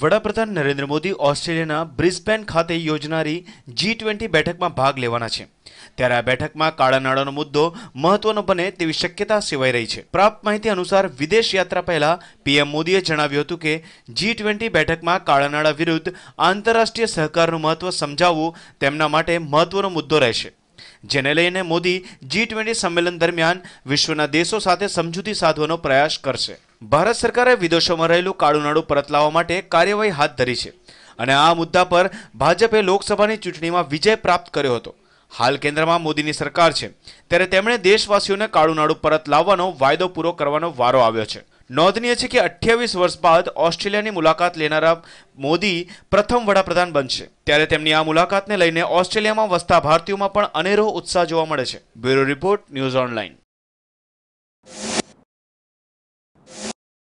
વડાપ્રધાન નરેન્દ્ર મોદી ઓસ્ટ્રેલિયાના બ્રિસ્બેન ખાતે યોજનારી જી ટ્વેન્ટી બેઠકમાં ભાગ લેવાના છે ત્યારે આ બેઠકમાં કાળા નાણાંનો મુદ્દો મહત્વનો બને તેવી શક્યતા સેવાઈ રહી છે પ્રાપ્ત માહિતી અનુસાર વિદેશ યાત્રા પહેલા પીએમ મોદીએ જણાવ્યું હતું કે જી ટ્વેન્ટી બેઠકમાં કાળા નાણાં વિરુદ્ધ આંતરરાષ્ટ્રીય સહકારનું મહત્વ સમજાવવું તેમના માટે મહત્વનો મુદ્દો રહેશે જેને લઈને મોદી જી ટ્વેન્ટી સંમેલન દરમિયાન વિશ્વના દેશો સાથે સમજૂતી સાધવાનો પ્રયાસ કરશે ભારત સરકારે વિદેશોમાં રહેલું કાળુનાડું પરત લાવવા માટે કાર્યવાહી હાથ ધરી છે અને આ મુદ્દા પર ભાજપે લોકસભાની ચૂંટણીમાં વિજય પ્રાપ્ત કર્યો હતો હાલ કેન્દ્રમાં મોદીની સરકાર છે ત્યારે તેમણે દેશવાસીઓને કાળુનાડું પરત લાવવાનો વાયદો પૂરો કરવાનો વારો આવ્યો છે નોંધનીય છે કે અઠ્યાવીસ વર્ષ બાદ ઓસ્ટ્રેલિયાની મુલાકાત લેનારા મોદી પ્રથમ વડાપ્રધાન બનશે ત્યારે તેમની આ મુલાકાતને લઈને ઓસ્ટ્રેલિયામાં વસતા ભારતીયોમાં પણ અનેરો ઉત્સાહ જોવા મળે છે બ્યુરો રિપોર્ટ ન્યૂઝ ઓનલાઈન